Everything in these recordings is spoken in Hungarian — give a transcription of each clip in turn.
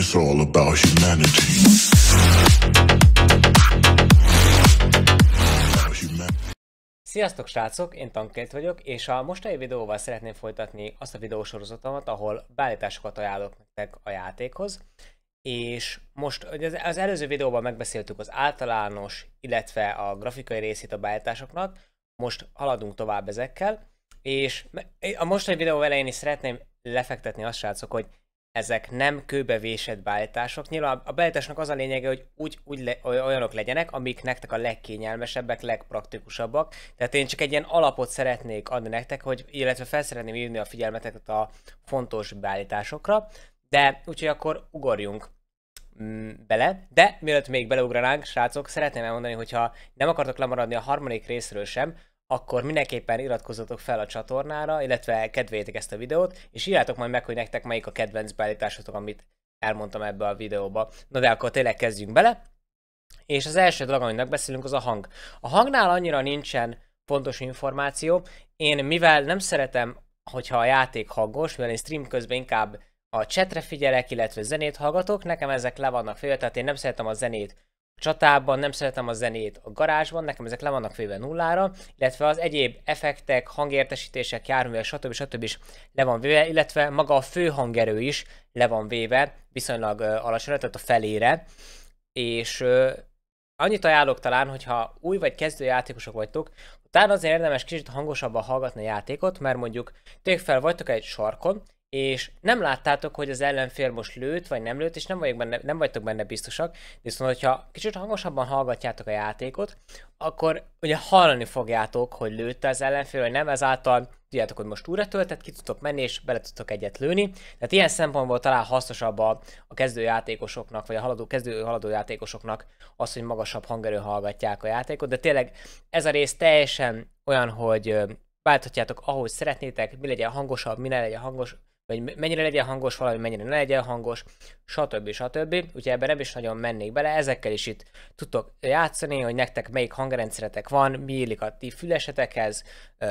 It's all about humanity. Sziasztok srácok, én Tankét vagyok, és a mostani videóval szeretném folytatni azt a videósorozatomat, ahol beállításokat ajánlok nektek a játékhoz. És most az előző videóban megbeszéltük az általános, illetve a grafikai részét a beállításoknak, most haladunk tovább ezekkel, és a mostani videó elején is szeretném lefektetni azt srácok, hogy ezek nem kőbevésett beállítások. Nyilván a beállításnak az a lényege, hogy úgy, úgy le, olyanok legyenek, amik nektek a legkényelmesebbek, legpraktikusabbak. Tehát én csak egy ilyen alapot szeretnék adni nektek, hogy, illetve fel szeretném a figyelmeteket a fontos beállításokra, de úgyhogy akkor ugorjunk mm, bele, de mielőtt még beleugranánk, srácok, szeretném elmondani, hogyha nem akartok lemaradni a harmadik részről sem, akkor mindenképpen iratkozzatok fel a csatornára, illetve kedvéljétek ezt a videót, és írjátok majd meg, hogy nektek melyik a kedvenc beállításotok, amit elmondtam ebbe a videóba. Na de akkor tényleg kezdjünk bele. És az első dolog, amit megbeszélünk az a hang. A hangnál annyira nincsen pontos információ. Én mivel nem szeretem, hogyha a játék hangos, mivel én stream közben inkább a chatre figyelek, illetve zenét hallgatok, nekem ezek le vannak félve, tehát én nem szeretem a zenét csatában, nem szeretem a zenét a garázsban, nekem ezek le vannak véve nullára, illetve az egyéb effektek, hangértesítések, járművek, stb. stb. is le van véve, illetve maga a fő hangerő is le van véve viszonylag alacsonyra, tehát a felére, és annyit ajánlok talán, hogyha új vagy kezdő játékosok vagytok, utána azért érdemes kicsit hangosabban hallgatni a játékot, mert mondjuk tényleg fel vagytok egy sarkon, és nem láttátok, hogy az ellenfél most lőtt, vagy nem lőtt, és nem, vagyok benne, nem vagytok benne biztosak, viszont hogyha kicsit hangosabban hallgatjátok a játékot, akkor ugye hallani fogjátok, hogy lőtte az ellenfél, vagy nem, ezáltal tudjátok, hogy most újra töltet, ki tudtok menni, és bele tudtok egyet lőni. Tehát ilyen szempontból talán hasznosabb a, a kezdőjátékosoknak, vagy a haladó, kezdő haladó játékosoknak az, hogy magasabb hangerő hallgatják a játékot, de tényleg ez a rész teljesen olyan, hogy válthatjátok ahogy szeretnétek, mi legyen hangosabb, mi ne legyen hangos, vagy mennyire legyen hangos valami, mennyire ne legyen hangos, stb. stb. Úgyhogy ebben nem is nagyon mennék bele, ezekkel is itt tudtok játszani, hogy nektek melyik hangrendszeretek van, mi illik a ti fülesetekhez,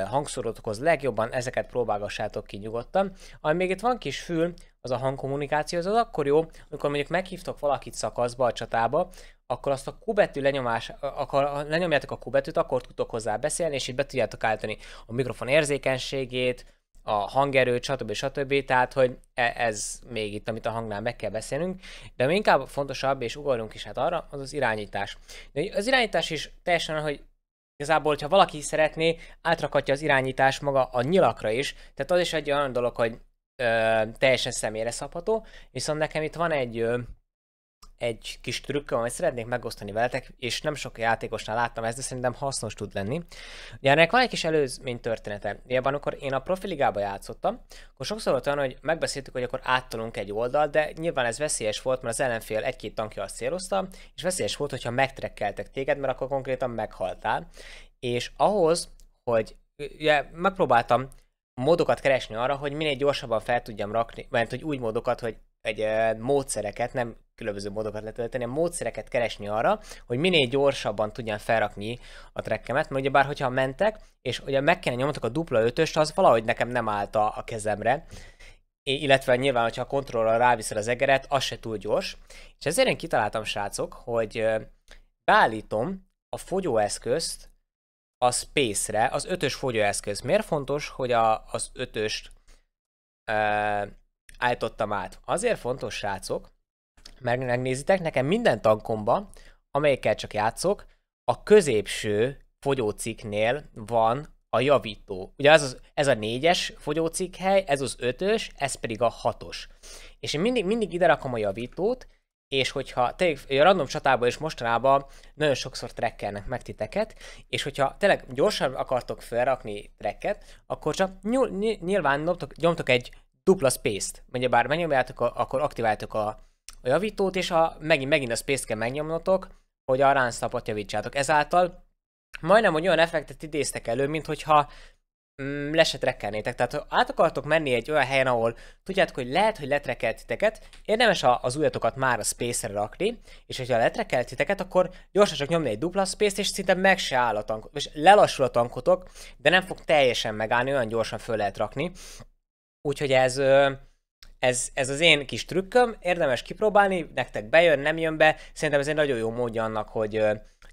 hangszorotokhoz legjobban, ezeket próbálgassátok ki nyugodtan. Ami még itt van kis fül, az a hangkommunikáció, az, az akkor jó, amikor mondjuk meghívtok valakit szakaszba, a csatába, akkor azt a kubetű lenyomás, akkor lenyomjátok a kubetűt, akkor tudtok hozzá beszélni, és így be tudjátok állítani a mikrofon érzékenységét, a hangerőt, stb. stb. Tehát, hogy e, ez még itt, amit a hangnál meg kell beszélnünk, de ami inkább fontosabb, és ugorjunk is hát arra, az az irányítás. De az irányítás is teljesen, hogy igazából, hogyha valaki szeretné, átrakatja az irányítás maga a nyilakra is, tehát az is egy olyan dolog, hogy ö, teljesen személyre szabható, viszont nekem itt van egy ö, egy kis trükköm, amit szeretnék megosztani veletek, és nem sok játékosnál láttam ezt, de szerintem hasznos tud lenni. Ugye ennek van egy kis előzmény története. Ilyenben, amikor én a profiligába játszottam, akkor sokszor volt olyan, hogy megbeszéltük, hogy akkor áttolunk egy oldal, de nyilván ez veszélyes volt, mert az ellenfél egy-két tankja azt célozta, és veszélyes volt, hogyha megtrekkeltek téged, mert akkor konkrétan meghaltál. És ahhoz, hogy ugye, megpróbáltam módokat keresni arra, hogy minél gyorsabban fel tudjam rakni, mert hogy úgy módokat, hogy egy módszereket, nem különböző módokat lehet tölteni, a módszereket keresni arra, hogy minél gyorsabban tudjam felrakni a trekkemet, mert ugyebár, hogyha mentek, és ugye meg kellene nyomtak a dupla ötöst, az valahogy nekem nem állt a, kezemre, illetve nyilván, hogyha a kontrollra ráviszel az egeret, az se túl gyors, és ezért én kitaláltam, srácok, hogy beállítom a fogyóeszközt a space-re, az ötös fogyóeszköz. Miért fontos, hogy a, az ötöst állítottam át. Azért fontos, srácok, mert megnézitek, nekem minden tankomba, amelyikkel csak játszok, a középső fogyóciknél van a javító. Ugye ez, az, ez a négyes hely, ez az ötös, ez pedig a hatos. És én mindig, mindig ide rakom a javítót, és hogyha tényleg a random csatában és mostanában nagyon sokszor trekkelnek meg titeket, és hogyha tényleg gyorsan akartok felrakni trekket, akkor csak nyilván nyomtok, nyomtok egy dupla space-t. Ugye bár megnyomjátok, akkor aktiváltok a, a javítót, és a, megint, megint a space-t kell megnyomnotok, hogy a stop javítsátok. Ezáltal majdnem, hogy olyan effektet idéztek elő, mint hogyha mm, lesetrekkelnétek. Tehát ha át akartok menni egy olyan helyen, ahol tudjátok, hogy lehet, hogy letrekeltiteket, érdemes a, az ujjatokat már a space-re rakni, és hogyha letrekeltiteket, akkor gyorsan csak nyomni egy dupla space-t, és szinte meg se áll a tankot, és lelassul a tankotok, de nem fog teljesen megállni, olyan gyorsan föl lehet rakni. Úgyhogy ez, ez, ez az én kis trükköm, érdemes kipróbálni, nektek bejön, nem jön be, szerintem ez egy nagyon jó módja annak, hogy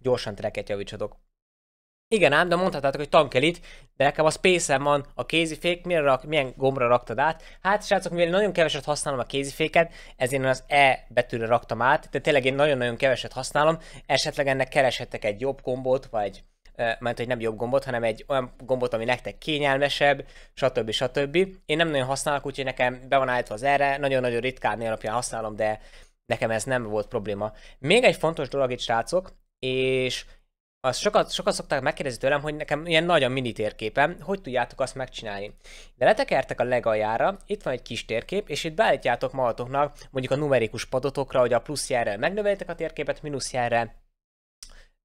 gyorsan treket javítsatok. Igen ám, de mondhatátok, hogy tankelit, de nekem a space van a kézifék, mire rak, milyen gombra raktad át? Hát srácok, mivel nagyon keveset használom a kéziféket, ezért én az E betűre raktam át, de tényleg én nagyon-nagyon keveset használom, esetleg ennek keresettek egy jobb gombot, vagy mert hogy nem jobb gombot, hanem egy olyan gombot, ami nektek kényelmesebb, stb. stb. Én nem nagyon használok, úgyhogy nekem be van állítva az erre, nagyon-nagyon ritkán alapján használom, de nekem ez nem volt probléma. Még egy fontos dolog itt, srácok, és azt sokat, sokat szokták megkérdezni tőlem, hogy nekem ilyen nagy a mini térképem, hogy tudjátok azt megcsinálni. De letekertek a legaljára, itt van egy kis térkép, és itt beállítjátok magatoknak mondjuk a numerikus padotokra, hogy a plusz jelre megnövelitek a térképet, mínusz jelre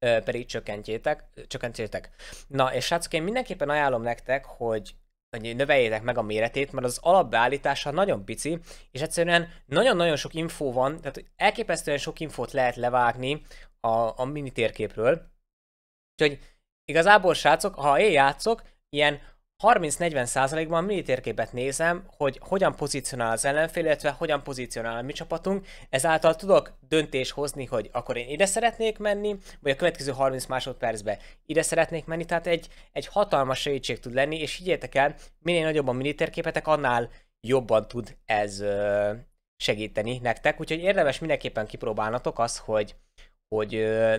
pedig csökkentjétek, csökkentjétek. Na, és srácok, én mindenképpen ajánlom nektek, hogy hogy növeljétek meg a méretét, mert az alapbeállítása nagyon pici, és egyszerűen nagyon-nagyon sok infó van, tehát elképesztően sok infót lehet levágni a, a mini térképről. Úgyhogy igazából srácok, ha én játszok, ilyen 30-40 százalékban mini térképet nézem, hogy hogyan pozícionál az ellenfél, illetve hogyan pozícionál a mi csapatunk, ezáltal tudok döntés hozni, hogy akkor én ide szeretnék menni, vagy a következő 30 másodpercben ide szeretnék menni, tehát egy, egy hatalmas segítség tud lenni, és higgyétek el, minél nagyobb a mini térképetek, annál jobban tud ez segíteni nektek, úgyhogy érdemes mindenképpen kipróbálnatok az, hogy hogy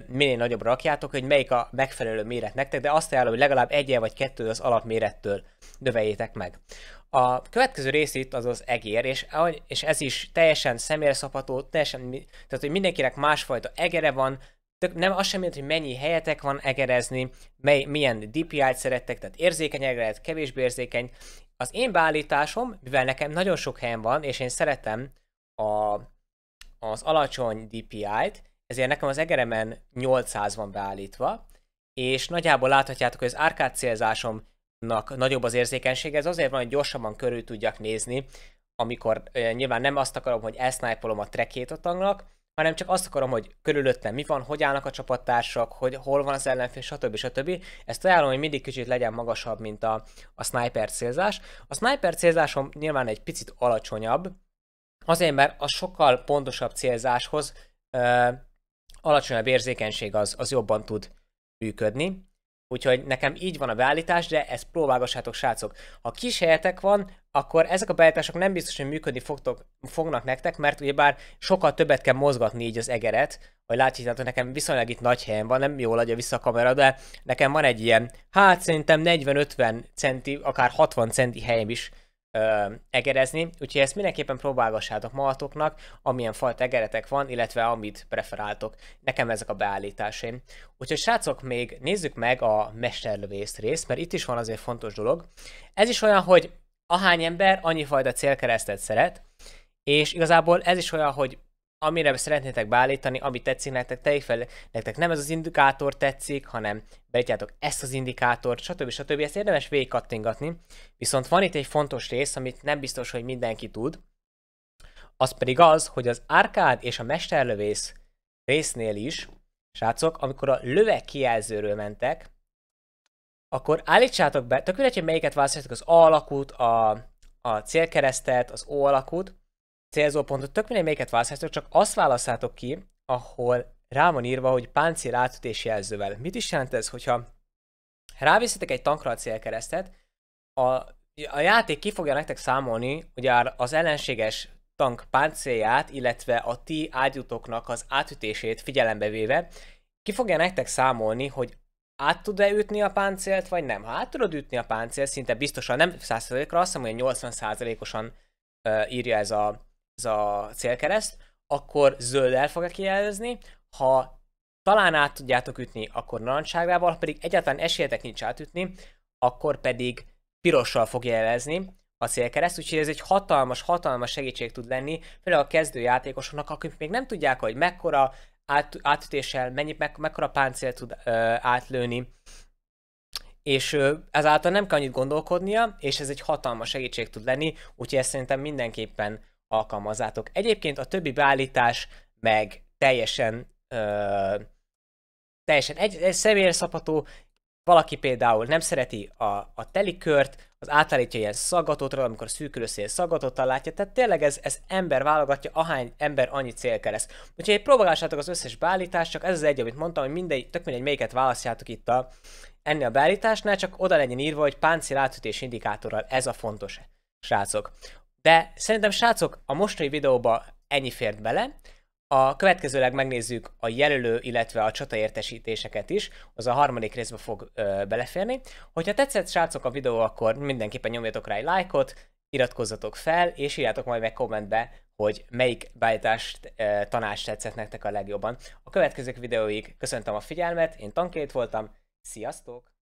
minél nagyobb rakjátok, hogy melyik a megfelelő méret nektek, de azt ajánlom, hogy legalább egyel vagy kettő az alapmérettől növeljétek meg. A következő rész itt az az egér, és, és ez is teljesen személyre szabható, teljesen, tehát hogy mindenkinek másfajta egere van, tök, nem az sem jelent, hogy mennyi helyetek van egerezni, mely, milyen DPI-t szerettek, tehát érzékeny egeret, kevésbé érzékeny. Az én beállításom, mivel nekem nagyon sok helyen van, és én szeretem a, az alacsony DPI-t, ezért nekem az egeremen 800 van beállítva, és nagyjából láthatjátok, hogy az árkád célzásomnak nagyobb az érzékenysége, ez azért van, hogy gyorsabban körül tudjak nézni, amikor eh, nyilván nem azt akarom, hogy elsznájpolom a trekét a tagnak, hanem csak azt akarom, hogy körülöttem mi van, hogy állnak a csapattársak, hogy hol van az ellenfél, stb. stb. Ezt ajánlom, hogy mindig kicsit legyen magasabb, mint a, a sniper célzás. A sniper célzásom nyilván egy picit alacsonyabb, azért mert a sokkal pontosabb célzáshoz alacsonyabb érzékenység az, az jobban tud működni. Úgyhogy nekem így van a beállítás, de ezt próbálgassátok, srácok. Ha kis helyetek van, akkor ezek a beállítások nem biztos, hogy működni fogtok, fognak nektek, mert ugyebár sokkal többet kell mozgatni így az egeret, hogy látjátok, nekem viszonylag itt nagy helyen van, nem jól adja vissza a kamera, de nekem van egy ilyen, hát szerintem 40-50 centi, akár 60 centi helyem is ö, egerezni, úgyhogy ezt mindenképpen próbálgassátok magatoknak, amilyen fajt egeretek van, illetve amit preferáltok. Nekem ezek a beállításaim. Úgyhogy srácok, még nézzük meg a mesterlövész részt, mert itt is van azért fontos dolog. Ez is olyan, hogy ahány ember annyi fajta célkeresztet szeret, és igazából ez is olyan, hogy amire szeretnétek beállítani, ami tetszik nektek, tegyék fel, nektek nem ez az indikátor tetszik, hanem beállítjátok ezt az indikátort, stb. stb. Ezt érdemes végigkattingatni, viszont van itt egy fontos rész, amit nem biztos, hogy mindenki tud, az pedig az, hogy az árkád és a mesterlövész résznél is, srácok, amikor a lövek kijelzőről mentek, akkor állítsátok be, tök mindegy, melyiket választjátok, az A alakút, a, a célkeresztet, az O alakút, célzópontot, tök mindegy melyiket választhatok, csak azt választhatok ki, ahol rá van írva, hogy páncél átütés jelzővel. Mit is jelent ez, hogyha ráviszitek egy tankra a célkeresztet, a, a játék ki fogja nektek számolni, hogy az ellenséges tank páncélját, illetve a ti ágyutoknak az átütését figyelembe véve, ki fogja nektek számolni, hogy át tud-e ütni a páncélt, vagy nem. Ha át tudod ütni a páncélt, szinte biztosan nem 100%-ra, azt hiszem, hogy 80%-osan uh, írja ez a ez a célkereszt, akkor zöld el fogja kijelzni, ha talán át tudjátok ütni, akkor narancságával, ha pedig egyáltalán esélyetek nincs átütni, akkor pedig pirossal fog jelezni a célkereszt, úgyhogy ez egy hatalmas, hatalmas segítség tud lenni, főleg a kezdő játékosoknak, akik még nem tudják, hogy mekkora át, átütéssel, mennyi, me, mekkora páncél tud ö, átlőni, és ö, ezáltal nem kell annyit gondolkodnia, és ez egy hatalmas segítség tud lenni, úgyhogy ezt szerintem mindenképpen alkalmazzátok. Egyébként a többi beállítás meg teljesen ö, teljesen egy, egy személyre szabható, valaki például nem szereti a, a telikört, az átállítja ilyen szaggatótra, amikor szűkül össze ilyen szaggatottal látja, tehát tényleg ez, ez ember válogatja, ahány ember annyi célkereszt. Úgyhogy próbálgassátok az összes beállítást, csak ez az egy, amit mondtam, hogy mindegy, tök mindegy, melyiket választjátok itt a, ennél a beállításnál, csak oda legyen írva, hogy páncél átütés indikátorral ez a fontos srácok. De szerintem, srácok, a mostani videóba ennyi fért bele. A következőleg megnézzük a jelölő, illetve a csata értesítéseket is, az a harmadik részbe fog ö, beleférni. Hogyha tetszett, srácok, a videó, akkor mindenképpen nyomjatok rá egy lájkot, iratkozzatok fel, és írjátok majd meg kommentbe, hogy melyik beállítást, ö, tanács tetszett nektek a legjobban. A következő videóig köszöntöm a figyelmet, én tankét voltam, sziasztok!